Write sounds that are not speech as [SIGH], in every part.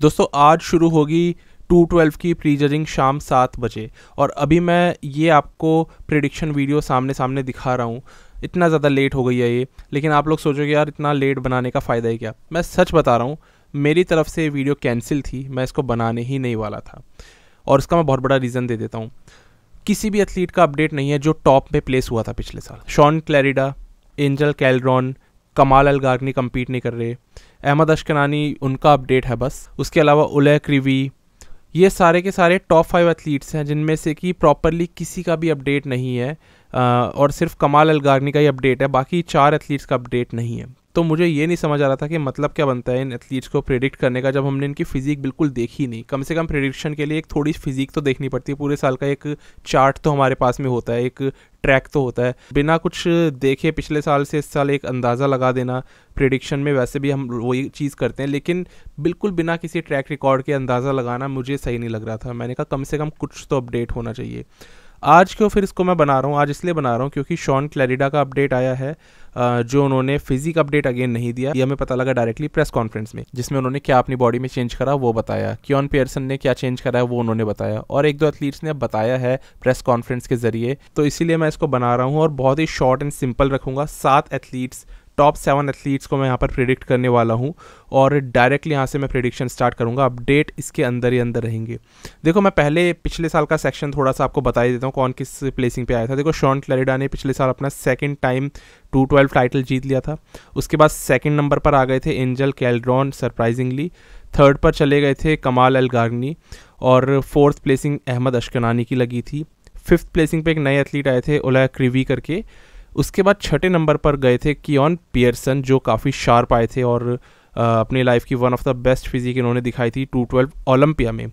दोस्तों आज शुरू होगी टू ट्वेल्व की प्री जजिंग शाम सात बजे और अभी मैं ये आपको प्रिडिक्शन वीडियो सामने सामने दिखा रहा हूँ इतना ज़्यादा लेट हो गई है ये लेकिन आप लोग सोचोगे यार इतना लेट बनाने का फ़ायदा ही क्या मैं सच बता रहा हूँ मेरी तरफ से वीडियो कैंसिल थी मैं इसको बनाने ही नहीं वाला था और इसका मैं बहुत बड़ा रीज़न दे देता हूँ किसी भी एथलीट का अपडेट नहीं है जो टॉप में प्लेस हुआ था पिछले साल शॉन क्लैरिडा एंजल कैलड्रॉन कमाल अलगार्गनी कम्पीट नहीं कर रहे अहमद अशकनानी उनका अपडेट है बस उसके अलावा उलय क्रिवी ये सारे के सारे टॉप फाइव एथलीट्स हैं जिनमें से कि प्रॉपरली किसी का भी अपडेट नहीं है और सिर्फ कमाल अलगारनी का ही अपडेट है बाकी चार एथलीट्स का अपडेट नहीं है तो मुझे ये नहीं समझ आ रहा था कि मतलब क्या बनता है इन एथलीट्स को प्रेडिक्ट करने का जब हमने इनकी फिजिक बिल्कुल देखी नहीं कम से कम प्रेडिक्शन के लिए एक थोड़ी फिजिक तो देखनी पड़ती है पूरे साल का एक चार्ट तो हमारे पास में होता है एक ट्रैक तो होता है बिना कुछ देखे पिछले साल से इस साल एक अंदाज़ा लगा देना प्रिडिक्शन में वैसे भी हम वही चीज़ करते हैं लेकिन बिल्कुल बिना किसी ट्रैक रिकॉर्ड के अंदाज़ा लगाना मुझे सही नहीं लग रहा था मैंने कहा कम से कम कुछ तो अपडेट होना चाहिए आज क्यों फिर इसको मैं बना रहा हूँ आज इसलिए बना रहा हूँ क्योंकि शॉन क्लैरिडा का अपडेट आया है जो उन्होंने फिजिक अपडेट अगेन नहीं दिया ये हमें पता लगा डायरेक्टली प्रेस कॉन्फ्रेंस में जिसमें उन्होंने क्या अपनी बॉडी में चेंज करा वो बताया क्योन पियर्सन ने क्या चेंज करा है वो उन्होंने बताया और एक दो एथलीट्स ने बताया है प्रेस कॉन्फ्रेंस के जरिए तो इसीलिए मैं इसको बना रहा हूँ और बहुत ही शॉर्ट एंड सिंपल रखूंगा सात एथलीट्स टॉप सेवन एथलीट्स को मैं यहाँ पर प्रिडिक्ट करने वाला हूँ और डायरेक्टली यहाँ से मैं प्रिडिक्शन स्टार्ट करूँगा अपडेट इसके अंदर ही अंदर रहेंगे देखो मैं पहले पिछले साल का सेक्शन थोड़ा सा आपको बता ही देता हूँ कौन किस प्लेसिंग पे आया था देखो शॉन क्लरिडा ने पिछले साल अपना second time two twelve title जीत लिया था उसके बाद सेकेंड नंबर पर आ गए थे एंजल कैलड्रॉन सरप्राइजिंगली थर्ड पर चले गए थे कमाल अल गार्नी और फोर्थ प्लेसिंग अहमद अशकनानी की लगी थी फिफ्थ प्लेसिंग पे एक नए एथलीट आए थे ओला क्रिवी करके उसके बाद छठे नंबर पर गए थे कियन पियर्सन जो काफ़ी शार्प आए थे और अपनी लाइफ की one of the best physique इन्होंने दिखाई थी टू ट्वेल्व ओलंपिया में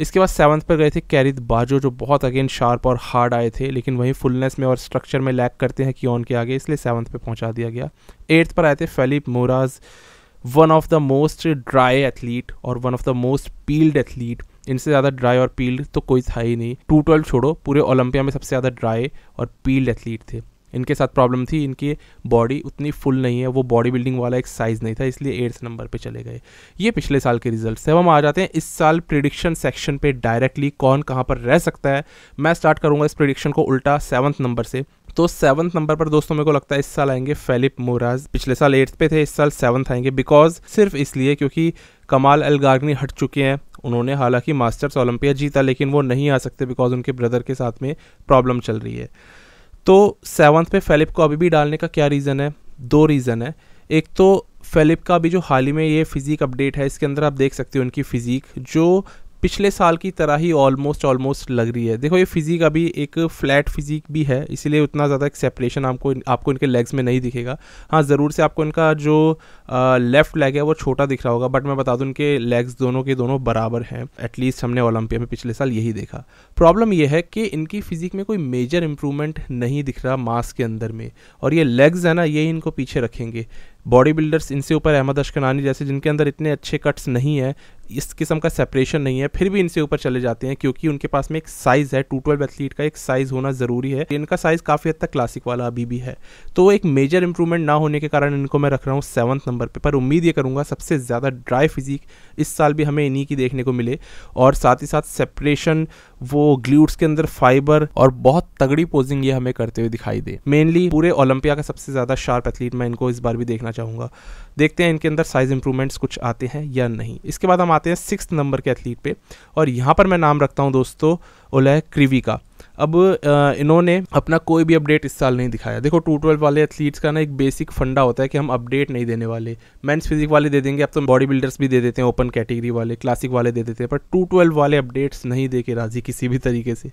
इसके बाद सेवन्थ पर गए थे कैरिद बाजो जो बहुत अगेन शार्प और हार्ड आए थे लेकिन वहीं फुलनेस में और स्ट्रक्चर में लैक करते हैं कियन के आगे इसलिए सेवन्थ पर पहुँचा दिया गया एट्थ पर आए थे Felipe Moraes one of the most dry athlete और one of the most peeled athlete इनसे ज़्यादा ड्राई और पील्ड तो कोई था ही नहीं टू ट्वेल्व छोड़ो पूरे ओलंपिया में सबसे ज़्यादा ड्राई और पील्ड एथलीट थे इनके साथ प्रॉब्लम थी इनकी बॉडी उतनी फुल नहीं है वो बॉडी बिल्डिंग वाला एक साइज़ नहीं था इसलिए एट्थ नंबर पे चले गए ये पिछले साल के रिजल्ट्स से हम आ जाते हैं इस साल प्रिडिक्शन सेक्शन पे डायरेक्टली कौन कहाँ पर रह सकता है मैं स्टार्ट करूँगा इस प्रिडिक्शन को उल्टा सेवन्थ नंबर से तो सेवन्थ नंबर पर दोस्तों मेरे को लगता है इस साल आएंगे फेलिप मोराज पिछले साल एट्थ पे थे इस साल सेवन्थ आएंगे बिकॉज सिर्फ इसलिए क्योंकि कमाल अलगार्गनी हट चुके हैं उन्होंने हालांकि मास्टर्स ओलंपिया जीता लेकिन वो नहीं आ सकते बिकॉज उनके ब्रदर के साथ में प्रॉब्लम चल रही है तो सेवन्थ पे फेलिप को अभी भी डालने का क्या रीज़न है दो रीज़न है एक तो फेलिप का भी जो हाल ही में ये फिज़िक अपडेट है इसके अंदर आप देख सकते हो उनकी फ़िज़िक जो पिछले साल की तरह ही ऑलमोस्ट ऑलमोस्ट लग रही है देखो ये फिजिक अभी एक फ्लैट फिजिक भी है इसीलिए उतना ज़्यादा एक सेपरेशन आपको आपको इनके लेग्स में नहीं दिखेगा हाँ ज़रूर से आपको इनका जो लेफ़्ट लेग है वो छोटा दिख रहा होगा बट मैं बता दूँ इनके लेग्स दोनों के दोनों बराबर हैं एटलीस्ट हमने ओलंपिया में पिछले साल यही देखा प्रॉब्लम यह है कि इनकी फिजिक में कोई मेजर इंप्रूवमेंट नहीं दिख रहा मास के अंदर में और ये लेग्स है ना ये इनको पीछे रखेंगे बॉडी बिल्डर्स इनसे ऊपर अहमद अशकनानी जैसे जिनके अंदर इतने अच्छे कट्स नहीं है इस किस्म का सेपरेशन नहीं है फिर भी इनसे ऊपर चले जाते हैं क्योंकि उनके पास में एक साइज़ है टू ट्वेल्व एथलीट का एक साइज़ होना ज़रूरी है इनका साइज़ काफ़ी हद तक क्लासिक वाला अभी भी है तो एक मेजर इंप्रूवमेंट ना होने के कारण इनको मैं रख रहा हूँ सेवन्थ नंबर पर पर उम्मीद ये करूँगा सबसे ज़्यादा ड्राई फिजिक इस साल भी हमें इन्हीं की देखने को मिले और साथ ही साथ सेपरेशन वो ग्लूट्स के अंदर फाइबर और बहुत तगड़ी पोजिंग ये हमें करते हुए दिखाई दे मेनली पूरे ओलंपिया का सबसे ज़्यादा शार्प एथलीट मैं इनको इस बार भी देखना चाहूँगा देखते हैं इनके अंदर साइज इंप्रूवमेंट्स कुछ आते हैं या नहीं इसके बाद हम आते हैं सिक्स नंबर के एथलीट पे और यहाँ पर मैं नाम रखता हूँ दोस्तों ओलह क्रिवी का अब इन्होंने अपना कोई भी अपडेट इस साल नहीं दिखाया देखो टू ट्वेल्व वाले एथलीट्स का ना एक बेसिक फंडा होता है कि हम अपडेट नहीं देने वाले मेंस फिजिक वाले दे देंगे अब तो बॉडी बिल्डर्स भी दे देते हैं ओपन कैटेगरी वाले क्लासिक वाले दे देते हैं पर टू ट्वेल्व वाले अपडेट्स नहीं दे के राजी किसी भी तरीके से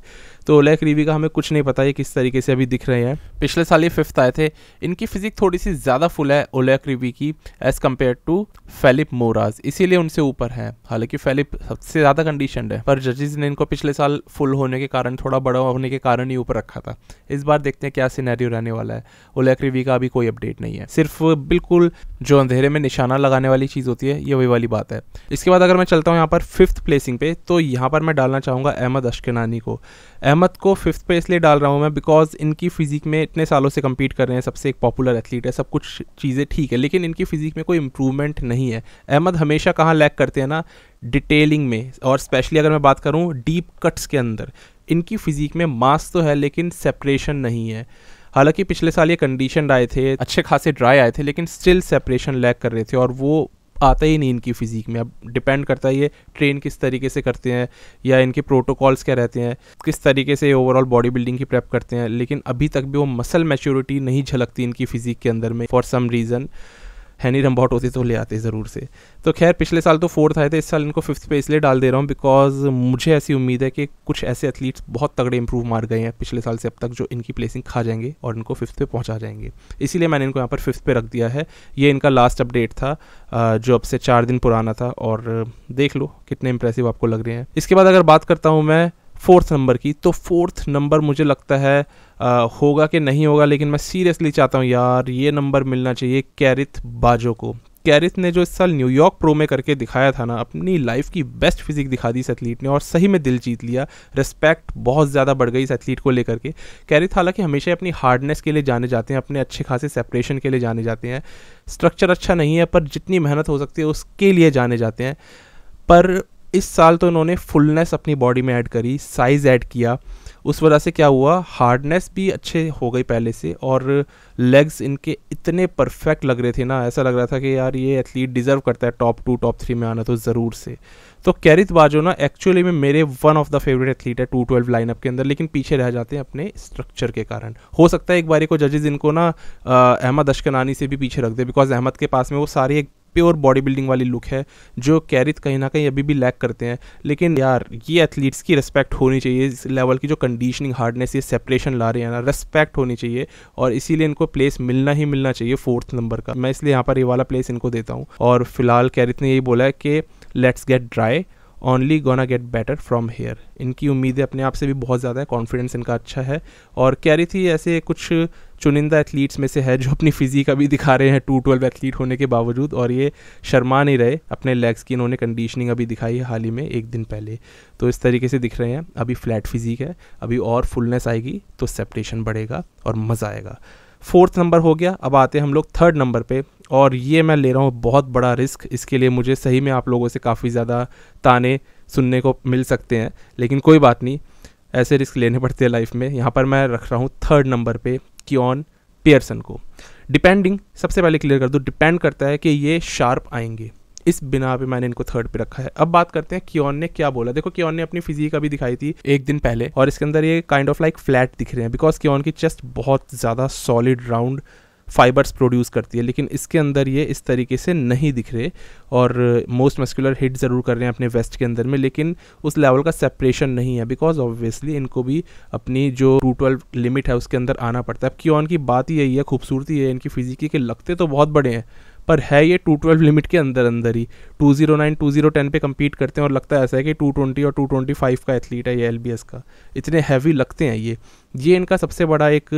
तो ओलैक रीवी का हमें कुछ नहीं पता है किस तरीके से अभी दिख रहे हैं पिछले साल ये फिफ्थ आए थे इनकी फिजिक थोड़ी सी ज़्यादा फुल है ओलैक रीवी की as compared to Felipe Moraes इसीलिए उनसे ऊपर है हालांकि फेलिप सबसे ज़्यादा कंडीशन है पर जजेस ने इनको पिछले साल फुल होने के कारण थोड़ा बड़ा होने के कारण ही ऊपर रखा था इस बार देखते हैं क्या सिनेरियो रहने वाला है ओलेक्रीवी का अभी कोई अपडेट नहीं है सिर्फ बिल्कुल जो अंधेरे में निशाना लगाने वाली चीज़ होती है ये वही वाली बात है इसके बाद अगर मैं चलता हूँ यहाँ पर फिफ्थ प्लेसिंग पे तो यहाँ पर मैं डालना चाहूँगा अहमद अशकनानी को अहमद को फिफ्थ पे इसलिए डाल रहा हूँ मैं बिकॉज इनकी फिजिक में इतने सालों से कम्पीट कर रहे हैं सबसे एक पॉपुलर एथलीट है सब कुछ चीज़ें ठीक है लेकिन इनकी फिजिक में कोई इंप्रूवमेंट नहीं है अहमद हमेशा कहाँ लैक करते हैं ना डिटेलिंग में और स्पेशली अगर मैं बात करूँ डीप कट्स के अंदर इनकी फिजिक में मास तो है लेकिन सेपरेशन नहीं है हालांकि पिछले साल ये कंडीशन आए थे अच्छे खासे ड्राई आए थे लेकिन स्टिल सेपरेशन लैक कर रहे थे और वो आता ही नहीं इनकी फिजिक में अब डिपेंड करता है ये ट्रेन किस तरीके से करते हैं या इनके प्रोटोकॉल्स क्या रहते हैं किस तरीके से ओवरऑल बॉडी बिल्डिंग की प्रेप करते हैं लेकिन अभी तक भी वो मसल मेच्योरिटी नहीं झलकती इनकी फिजिक के अंदर में फॉर सम रीज़न हैनी रम्बॉट होते तो ले आते ज़रूर से तो खैर पिछले साल तो फोर्थ आए थे इस साल इनको फिफ्थ पे इसलिए डाल दे रहा हूँ बिकॉज मुझे ऐसी उम्मीद है कि कुछ ऐसे एथलीट्स बहुत तगड़े इंप्रूव मार गए हैं पिछले साल से अब तक जो इनकी प्लेसिंग खा जाएंगे और इनको फिफ्थ पे पहुँचा जाएंगे इसीलिए मैंने इनको यहाँ पर फिफ्थ पे रख दिया है ये इनका लास्ट अपडेट था जो अब से चार दिन पुराना था और देख लो कितने इंप्रेसिव आपको लग रहे हैं इसके बाद अगर बात करता हूँ मैं फोर्थ नंबर की तो फोर्थ नंबर मुझे लगता है आ, होगा कि नहीं होगा लेकिन मैं सीरियसली चाहता हूँ यार ये नंबर मिलना चाहिए कैरिथ बाजो को कैरिथ ने जो इस साल न्यूयॉर्क प्रो में करके दिखाया था ना अपनी लाइफ की बेस्ट फिजिक दिखा दी इस एथलीट ने और सही में दिल जीत लिया रिस्पेक्ट बहुत ज़्यादा बढ़ गई इस एथलीट को लेकर के कैरिथ हालांकि हमेशा अपनी हार्डनेस के लिए जाने जाते हैं अपने अच्छे खासे सेपरेशन के लिए जाने जाते हैं स्ट्रक्चर अच्छा नहीं है पर जितनी मेहनत हो सकती है उसके लिए जाने जाते हैं पर इस साल तो इन्होंने फुलनेस अपनी बॉडी में ऐड करी साइज़ ऐड किया उस वजह से क्या हुआ हार्डनेस भी अच्छे हो गई पहले से और लेग्स इनके इतने परफेक्ट लग रहे थे ना ऐसा लग रहा था कि यार ये एथलीट डिज़र्व करता है टॉप टू टॉप थ्री में आना तो ज़रूर से तो कैरित बाजो ना एक्चुअली में मेरे one of the favourite athlete है टू ट्वेल्व लाइनअप के अंदर लेकिन पीछे रह जाते हैं अपने स्ट्रक्चर के कारण हो सकता है एक बार को जजेज इनको ना अहमद अशकनानी से भी पीछे रख दे बिकॉज अहमद के पास में वो सारी एक प्योर बॉडी बिल्डिंग वाली लुक है जो कैरित कहीं ना कहीं अभी भी लैक करते हैं लेकिन यार ये एथलीट्स की रिस्पेक्ट होनी चाहिए इस लेवल की जो कंडीशनिंग हार्डनेस ये सेपरेशन ला रहे हैं ना रिस्पेक्ट होनी चाहिए और इसीलिए इनको प्लेस मिलना ही मिलना चाहिए फोर्थ नंबर का मैं इसलिए यहाँ पर ये वाला प्लेस इनको देता हूँ और फिलहाल कैरित ने यही बोला है कि let's get dry only gonna get better from here इनकी उम्मीदें अपने आप से भी बहुत ज़्यादा है कॉन्फिडेंस इनका अच्छा है और कैरी थी ऐसे कुछ चुनिंदा एथलीट्स में से है जो अपनी फिजिक अभी दिखा रहे हैं टू ट्वेल्व एथलीट होने के बावजूद और ये शर्मा नहीं रहे अपने लेग्स की इन्होंने कंडीशनिंग अभी दिखाई है हाल ही में एक दिन पहले तो इस तरीके से दिख रहे हैं अभी फ्लैट फिजिक है अभी और फुलनेस आएगी तो सेप्टेशन बढ़ेगा और मज़ा आएगा फोर्थ नंबर हो गया अब आते हैं हम लोग थर्ड नंबर पे और ये मैं ले रहा हूँ बहुत बड़ा रिस्क इसके लिए मुझे सही में आप लोगों से काफ़ी ज़्यादा ताने सुनने को मिल सकते हैं लेकिन कोई बात नहीं ऐसे रिस्क लेने पड़ते हैं लाइफ में यहाँ पर मैं रख रहा हूँ थर्ड नंबर पे ऑन पियर्सन को डिपेंडिंग सबसे पहले क्लियर कर दूँ डिपेंड करता है कि ये शार्प आएंगे इस बिना पे मैंने इनको थर्ड पे रखा है अब बात करते हैं कियन ने क्या बोला देखो कियन ने अपनी फिजिक अभी दिखाई थी एक दिन पहले और इसके अंदर ये काइंड ऑफ लाइक फ्लैट दिख रहे हैं बिकॉज कियन की चेस्ट बहुत ज़्यादा सॉलिड राउंड फाइबर्स प्रोड्यूस करती है लेकिन इसके अंदर ये इस तरीके से नहीं दिख रहे और मोस्ट मस्कुलर हिट ज़रूर कर रहे हैं अपने वेस्ट के अंदर में लेकिन उस लेवल का सेपरेशन नहीं है बिकॉज ऑब्वियसली इनको भी अपनी जो टू ट्वेल्व लिमिट है उसके अंदर आना पड़ता है अब क्यों की बात ही यही है खूबसूरती है इनकी फिजिकी के लगते तो बहुत बड़े हैं पर है ये टू ट्वेल्व लिमिट के अंदर अंदर ही two zero nine two zero ten पर कम्पीट करते हैं और लगता है ऐसा है कि टू ट्वेंटी और टू ट्वेंटी फाइव का एथलीट है ये एल बी एस का इतने हैवी लगते हैं ये ये इनका सबसे बड़ा एक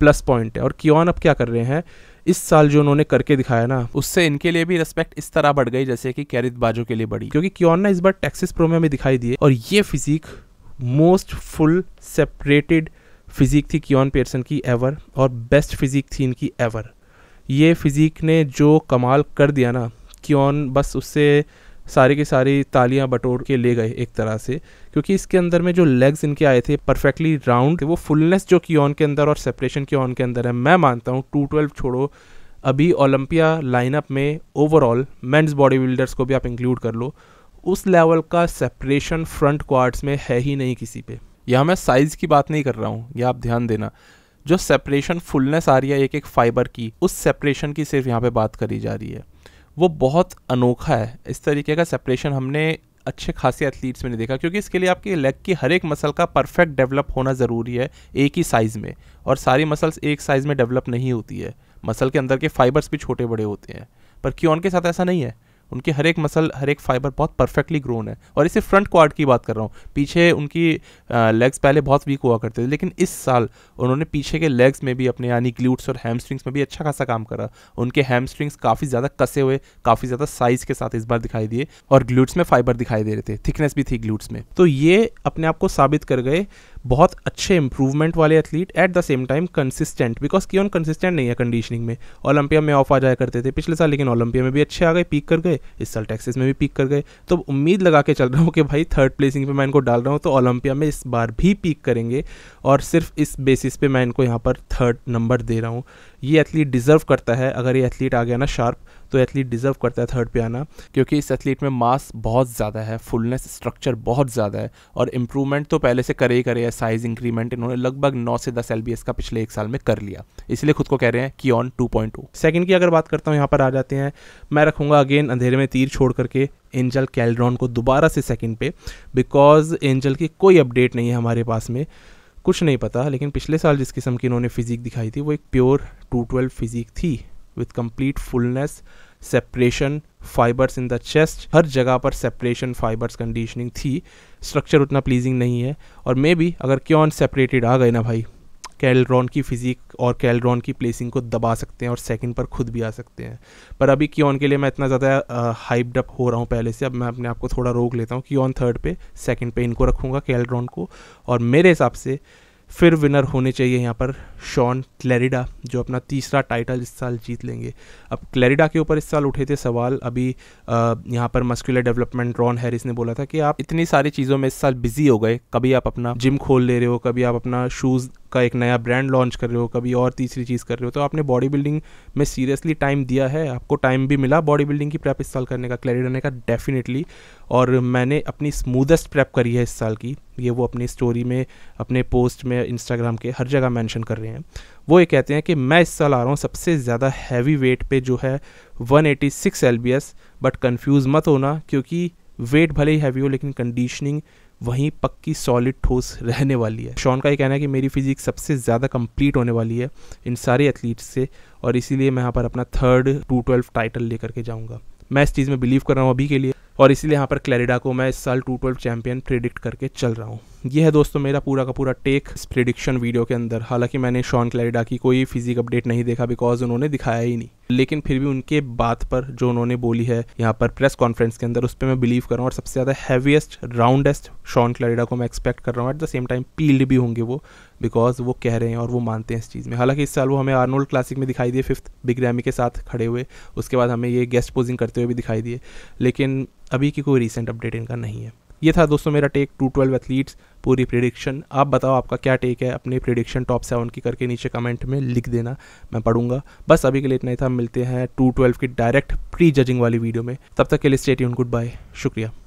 प्लस पॉइंट है और क्यों अब क्या कर रहे हैं इस साल जो उन्होंने करके दिखाया ना उससे इनके लिए भी रिस्पेक्ट इस तरह बढ़ गई जैसे कि कैरित बाजू के लिए बढ़ी क्योंकि क्यों ना इस बार टेक्सिस प्रो में दिखाई दिए और ये physique most full separated physique थी क्योन पेयरसन की एवर और बेस्ट फिजिक थी इनकी एवर ये फिज़ीक ने जो कमाल कर दिया ना क्यों बस उससे सारी की सारी तालियां बटोर के ले गए एक तरह से क्योंकि इसके अंदर में जो लेग्स इनके आए थे परफेक्टली राउंड वो फुलनेस जो ऑन के अंदर और सेपरेशन ऑन के अंदर है मैं मानता हूँ टू ट्वेल्व छोड़ो अभी ओलंपिया लाइनअप में ओवरऑल मेंस बॉडी बिल्डर्स को भी आप इंक्लूड कर लो उस लेवल का सेपरेशन फ्रंट क्वार्ट्स में है ही नहीं किसी पे यहाँ मैं साइज़ की बात नहीं कर रहा हूँ यह आप ध्यान देना जो सेपरेशन फुलनेस आ रही है एक एक फाइबर की उस सेपरेशन की सिर्फ यहाँ पे बात करी जा रही है वो बहुत अनोखा है इस तरीके का सेपरेशन हमने अच्छे खासे एथलीट्स में नहीं देखा क्योंकि इसके लिए आपके लेग की हर एक मसल का परफेक्ट डेवलप होना ज़रूरी है एक ही साइज़ में और सारी मसल्स एक साइज़ में डेवलप नहीं होती है मसल के अंदर के फाइबर्स भी छोटे बड़े होते हैं पर क्यों के साथ ऐसा नहीं है उनके हर एक मसल हर एक फाइबर बहुत परफेक्टली ग्रोन है और इसे फ्रंट क्वाड की बात कर रहा हूँ पीछे उनकी लेग्स पहले बहुत वीक हुआ करते थे लेकिन इस साल उन्होंने पीछे के लेग्स में भी अपने यानी ग्लूट्स और हैमस्ट्रिंग्स में भी अच्छा खासा काम करा उनके हैमस्ट्रिंग्स काफ़ी ज़्यादा कसे हुए काफ़ी ज़्यादा साइज के साथ इस बार दिखाई दिए और ग्लूट्स में फाइबर दिखाई दे रहे थे थिकनेस भी थी ग्लूट्स में तो ये अपने आप को साबित कर गए बहुत अच्छे इंप्रूवमेंट वाले athlete at the same time consistent because क्यों कंसिस्टेंट नहीं है कंडीशनिंग में ओलंपिया में ऑफ आ जाया करते थे पिछले साल लेकिन ओलंपिया में भी अच्छे आ गए पीक कर गए इस साल टैक्सेस में भी पीक कर गए तो उम्मीद लगा के चल रहा हूँ कि भाई थर्ड प्लेसिंग पर मैं इनको डाल रहा हूँ तो ओलंपिया में इस बार भी पीक करेंगे और सिर्फ इस बेसिस पे मैं इनको यहाँ पर थर्ड नंबर दे रहा हूँ ये एथलीट डिज़र्व करता है अगर ये एथलीट आ गया ना शार्प तो एथलीट डिज़र्व करता है थर्ड पे आना क्योंकि इस एथलीट में मास बहुत ज़्यादा है फुलनेस स्ट्रक्चर बहुत ज़्यादा है और इंप्रूवमेंट तो पहले से करे ही करे है साइज़ इंक्रीमेंट इन्होंने लगभग नौ से दस एल का पिछले एक साल में कर लिया इसलिए खुद को कह रहे हैं कि ऑन टू सेकंड की अगर बात करता हूँ यहाँ पर आ जाते हैं मैं रखूँगा अगेन अंधेरे में तीर छोड़ करके एंजल कैलड्रॉन को दोबारा से सेकेंड पे बिकॉज एंजल की कोई अपडेट नहीं है हमारे पास में कुछ नहीं पता लेकिन पिछले साल जिस किस्म की इन्होंने फिज़िक दिखाई थी वो एक प्योर टू ट्वेल्व फिज़िक थी with complete fullness separation fibres in the chest हर जगह पर सेपरेशन फाइबर्स कंडीशनिंग थी स्ट्रक्चर उतना प्लीजिंग नहीं है और मे बी अगर क्यों सेपरेटेड आ गए ना भाई कैलड्रॉन की फिजिक और कैलड्रॉन की प्लेसिंग को दबा सकते हैं और सेकंड पर खुद भी आ सकते हैं पर अभी क्यों के लिए मैं इतना ज़्यादा हाइप्ड अप हो रहा हूँ पहले से अब मैं अपने आप को थोड़ा रोक लेता हूँ क्यों थर्ड पे सेकंड पे इनको रखूँगा कैलड्रॉन को और मेरे हिसाब से फिर विनर होने चाहिए यहाँ पर शॉन क्लेरिडा जो अपना तीसरा टाइटल इस साल जीत लेंगे अब क्लेरिडा के ऊपर इस साल उठे थे सवाल अभी यहाँ पर मस्कुलर डेवलपमेंट रॉन हैरिस ने बोला था कि आप इतनी सारी चीज़ों में इस साल बिजी हो गए कभी आप अपना जिम खोल ले रहे हो कभी आप अपना शूज़ का एक नया ब्रांड लॉन्च कर रहे हो कभी और तीसरी चीज़ कर रहे हो तो आपने बॉडी बिल्डिंग में सीरियसली टाइम दिया है आपको टाइम भी मिला बॉडी बिल्डिंग की प्रैप इस साल करने का क्लेरिडा ने कहा डेफिनेटली और मैंने अपनी स्मूदेस्ट प्रेप करी है इस साल की ये वो अपनी स्टोरी में अपने पोस्ट में इंस्टाग्राम के हर जगह मेंशन कर रहे हैं वो ये कहते हैं कि मैं इस साल आ रहा हूँ सबसे ज़्यादा हैवी वेट पे जो है 186 eighty six L but confuse मत होना क्योंकि वेट भले ही हैवी हो लेकिन कंडीशनिंग वहीं पक्की सॉलिड ठोस [LAUGHS] रहने वाली है शॉन का ये कहना है कि मेरी फिजिक सबसे ज़्यादा कंप्लीट होने वाली है इन सारे एथलीट्स से और इसीलिए मैं यहाँ पर अपना थर्ड टू टाइटल लेकर के जाऊँगा मैं इस चीज़ में बिलीव कर रहा हूँ अभी के लिए और इसीलिए यहाँ पर क्लैरिडा को मैं इस साल टू ट्वेल्व चैम्पियन प्रिडिक्ट करके चल रहा हूँ यह है दोस्तों मेरा पूरा का पूरा टेक इस प्रिडिक्शन वीडियो के अंदर हालांकि मैंने शॉन क्लैरिडा की कोई फिजिक अपडेट नहीं देखा बिकॉज उन्होंने दिखाया ही नहीं लेकिन फिर भी उनके बात पर जो उन्होंने बोली है यहाँ पर प्रेस कॉन्फ्रेंस के अंदर उस पर मैं बिलीव कर रहा हूँ और सबसे ज़्यादा हैवीएस्ट राउंडेस्ट शॉन क्लैरिडा को मैं एक्सपेक्ट कर रहा हूँ at the same time peeled भी होंगे वो बिकॉज वो कह रहे हैं और वो मानते हैं इस चीज़ में हालांकि इस साल वो हमें आर्नोल्ड क्लासिक में दिखाई दिए फिफ्थ बिग रैमी के साथ खड़े हुए उसके बाद हमें ये गेस्ट पोजिंग करते हुए भी दिखाई दिए लेकिन अभी की कोई रिसेंट अपडेट इनका नहीं है ये था दोस्तों मेरा टेक टू ट्वेल्व एथलीट्स पूरी प्रिडिक्शन आप बताओ आपका क्या टेक है अपने प्रिडिक्शन टॉप सेवन की करके नीचे कमेंट में लिख देना मैं पढ़ूंगा बस अभी के लिए इतना ही था मिलते हैं टू ट्वेल्व की डायरेक्ट प्री जजिंग वाली वीडियो में तब तक के लिए स्टेट यून गुड बाय शुक्रिया